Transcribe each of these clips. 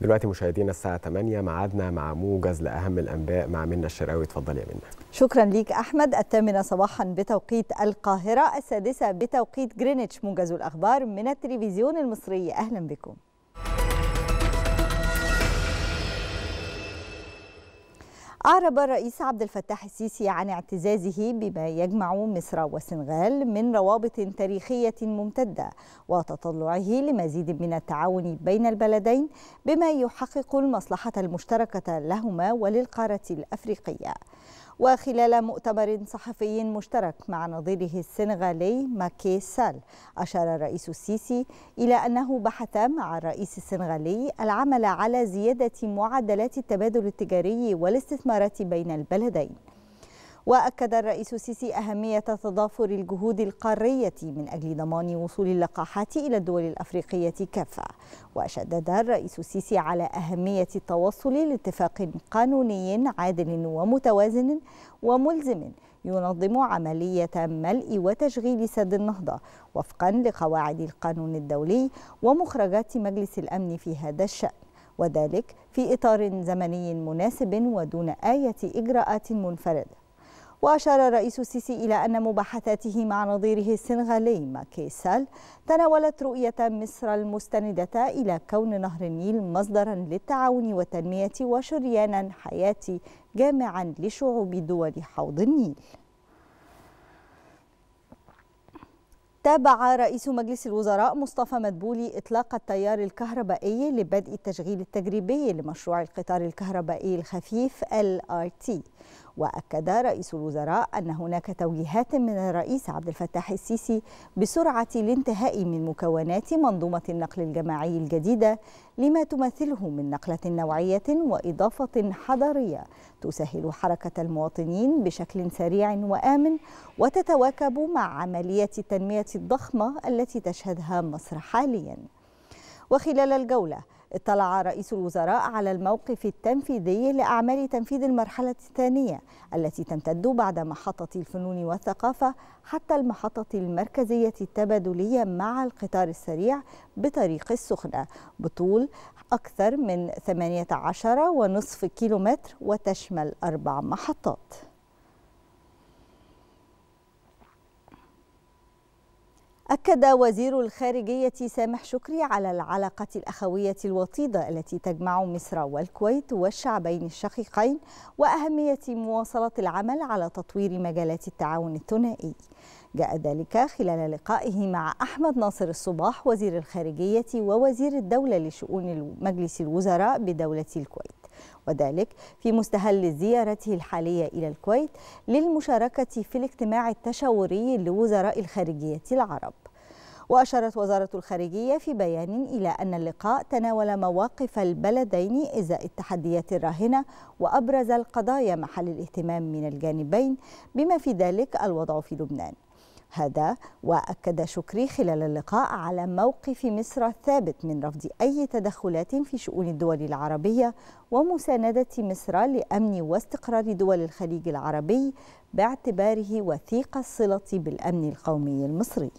دلوقتي مشاهدينا الساعة 8 معادنا مع موجز لأهم الأنباء مع منا الشراوي اتفضلي يا منا شكرا ليك أحمد الثامنة صباحا بتوقيت القاهرة السادسة بتوقيت جرينتش موجز الأخبار من التلفزيون المصري أهلا بكم أعرب الرئيس عبد الفتاح السيسي عن اعتزازه بما يجمع مصر والسنغال من روابط تاريخية ممتدة وتطلعه لمزيد من التعاون بين البلدين بما يحقق المصلحة المشتركة لهما وللقارة الأفريقية وخلال مؤتمر صحفي مشترك مع نظيره السنغالي ماكي سال أشار الرئيس السيسي إلى أنه بحث مع الرئيس السنغالي العمل على زيادة معدلات التبادل التجاري والاستثمارات بين البلدين وأكد الرئيس السيسي أهمية تضافر الجهود القارية من أجل ضمان وصول اللقاحات إلى الدول الأفريقية كافة وشدد الرئيس السيسي على أهمية التوصل لاتفاق قانوني عادل ومتوازن وملزم ينظم عملية ملء وتشغيل سد النهضة وفقا لقواعد القانون الدولي ومخرجات مجلس الأمن في هذا الشأن وذلك في إطار زمني مناسب ودون آية إجراءات منفردة وأشار الرئيس السيسي إلى أن مباحثاته مع نظيره السنغالي ماكي سال تناولت رؤية مصر المستندة إلى كون نهر النيل مصدرا للتعاون والتنمية وشريانا حياة جامعا لشعوب دول حوض النيل تابع رئيس مجلس الوزراء مصطفى مدبولي إطلاق التيار الكهربائي لبدء التشغيل التجريبي لمشروع القطار الكهربائي الخفيف LRT وأكد رئيس الوزراء أن هناك توجيهات من الرئيس عبد الفتاح السيسي بسرعة الانتهاء من مكونات منظومة النقل الجماعي الجديدة لما تمثله من نقلة نوعية وإضافة حضرية تسهل حركة المواطنين بشكل سريع وآمن وتتواكب مع عملية التنمية الضخمة التي تشهدها مصر حالياً وخلال الجولة اطلع رئيس الوزراء على الموقف التنفيذي لأعمال تنفيذ المرحلة الثانية التي تمتد بعد محطة الفنون والثقافة حتى المحطة المركزية التبادلية مع القطار السريع بطريق السخنة بطول أكثر من 18 ونصف كيلومتر وتشمل أربع محطات أكد وزير الخارجية سامح شكري على العلاقة الأخوية الوطيدة التي تجمع مصر والكويت والشعبين الشقيقين وأهمية مواصلة العمل على تطوير مجالات التعاون الثنائي جاء ذلك خلال لقائه مع أحمد ناصر الصباح وزير الخارجية ووزير الدولة لشؤون مجلس الوزراء بدولة الكويت وذلك في مستهل زيارته الحالية إلى الكويت للمشاركة في الاجتماع التشاوري لوزراء الخارجية العرب وأشارت وزارة الخارجية في بيان إلى أن اللقاء تناول مواقف البلدين إزاء التحديات الراهنة وأبرز القضايا محل الاهتمام من الجانبين بما في ذلك الوضع في لبنان هذا وأكد شكري خلال اللقاء على موقف مصر الثابت من رفض أي تدخلات في شؤون الدول العربية ومساندة مصر لأمن واستقرار دول الخليج العربي باعتباره وثيق الصلة بالأمن القومي المصري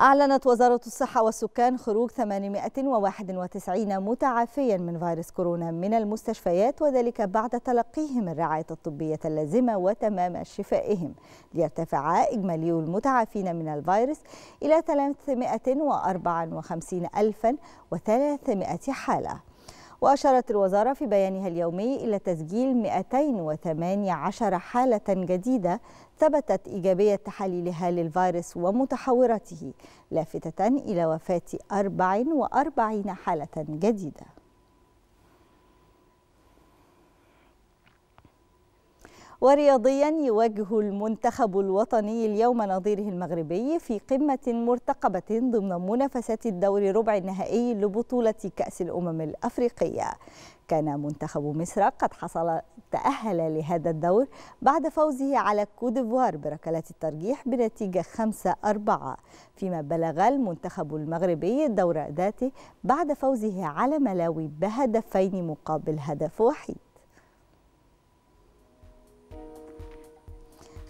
أعلنت وزارة الصحة والسكان خروج 891 متعافيا من فيروس كورونا من المستشفيات وذلك بعد تلقيهم الرعاية الطبية اللازمة وتمام شفائهم ليرتفع إجمالي المتعافين من الفيروس إلى 354300 حالة وأشارت الوزارة في بيانها اليومي إلى تسجيل 218 حالة جديدة ثبتت إيجابية تحاليلها للفيروس ومتحورته لافتة إلى وفاة 44 حالة جديدة ورياضيا يواجه المنتخب الوطني اليوم نظيره المغربي في قمة مرتقبة ضمن منافسات الدور ربع النهائي لبطولة كأس الأمم الأفريقية كان منتخب مصر قد حصل تأهل لهذا الدور بعد فوزه على كوديفوار بركلات الترجيح بنتيجة 5-4 فيما بلغ المنتخب المغربي الدور ذاته بعد فوزه على ملاوي بهدفين مقابل هدف وحيد